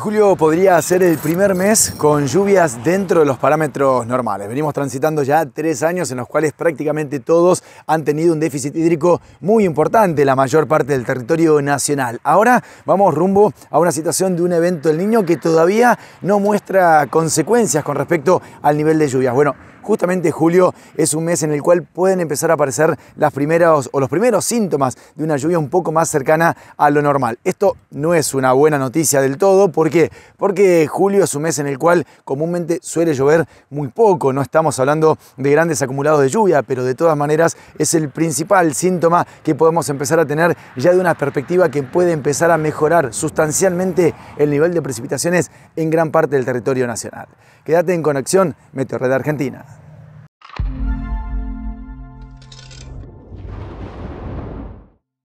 Julio podría ser el primer mes con lluvias dentro de los parámetros normales. Venimos transitando ya tres años en los cuales prácticamente todos han tenido un déficit hídrico muy importante, la mayor parte del territorio nacional. Ahora vamos rumbo a una situación de un evento del niño que todavía no muestra consecuencias con respecto al nivel de lluvias. Bueno, justamente julio es un mes en el cual pueden empezar a aparecer las primeras o los primeros síntomas de una lluvia un poco más cercana a lo normal. Esto no es una buena noticia del todo porque ¿Por qué? Porque julio es un mes en el cual comúnmente suele llover muy poco, no estamos hablando de grandes acumulados de lluvia, pero de todas maneras es el principal síntoma que podemos empezar a tener ya de una perspectiva que puede empezar a mejorar sustancialmente el nivel de precipitaciones en gran parte del territorio nacional. Quédate en conexión Meteorred Argentina.